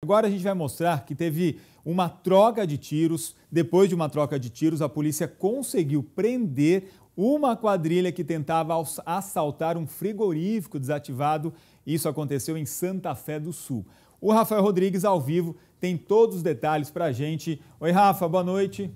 Agora a gente vai mostrar que teve uma troca de tiros. Depois de uma troca de tiros, a polícia conseguiu prender uma quadrilha que tentava assaltar um frigorífico desativado. Isso aconteceu em Santa Fé do Sul. O Rafael Rodrigues, ao vivo, tem todos os detalhes para a gente. Oi, Rafa, boa noite.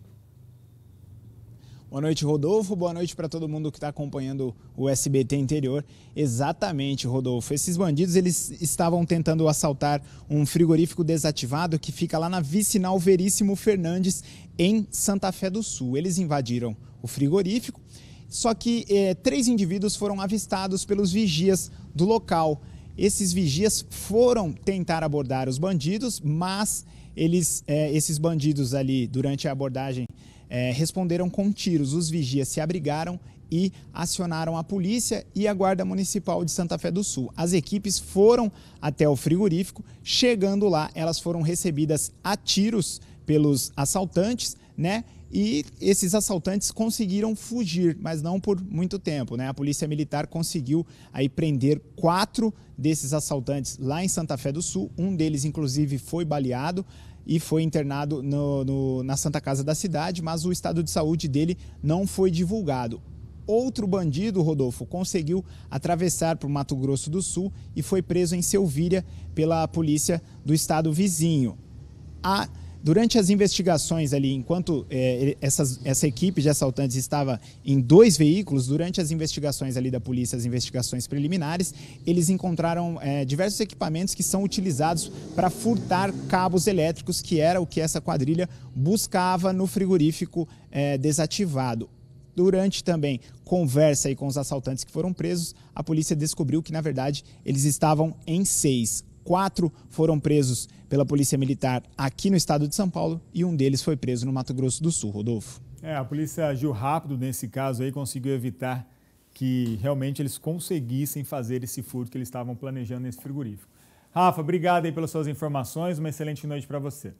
Boa noite, Rodolfo. Boa noite para todo mundo que está acompanhando o SBT Interior. Exatamente, Rodolfo. Esses bandidos eles estavam tentando assaltar um frigorífico desativado que fica lá na Vicinal Veríssimo Fernandes, em Santa Fé do Sul. Eles invadiram o frigorífico, só que é, três indivíduos foram avistados pelos vigias do local. Esses vigias foram tentar abordar os bandidos, mas eles, é, esses bandidos ali, durante a abordagem, é, responderam com tiros. Os vigias se abrigaram e acionaram a polícia e a Guarda Municipal de Santa Fé do Sul. As equipes foram até o frigorífico, chegando lá, elas foram recebidas a tiros pelos assaltantes, né? E esses assaltantes conseguiram fugir, mas não por muito tempo. Né? A polícia militar conseguiu aí prender quatro desses assaltantes lá em Santa Fé do Sul. Um deles, inclusive, foi baleado e foi internado no, no, na Santa Casa da cidade, mas o estado de saúde dele não foi divulgado outro bandido, Rodolfo, conseguiu atravessar para o Mato Grosso do Sul e foi preso em Selvíria pela polícia do estado vizinho. A Durante as investigações ali, enquanto é, essas, essa equipe de assaltantes estava em dois veículos, durante as investigações ali da polícia, as investigações preliminares, eles encontraram é, diversos equipamentos que são utilizados para furtar cabos elétricos, que era o que essa quadrilha buscava no frigorífico é, desativado. Durante também conversa aí com os assaltantes que foram presos, a polícia descobriu que, na verdade, eles estavam em seis. Quatro foram presos pela Polícia Militar aqui no estado de São Paulo e um deles foi preso no Mato Grosso do Sul, Rodolfo. É, a polícia agiu rápido nesse caso aí, conseguiu evitar que realmente eles conseguissem fazer esse furto que eles estavam planejando nesse frigorífico. Rafa, obrigado aí pelas suas informações, uma excelente noite para você.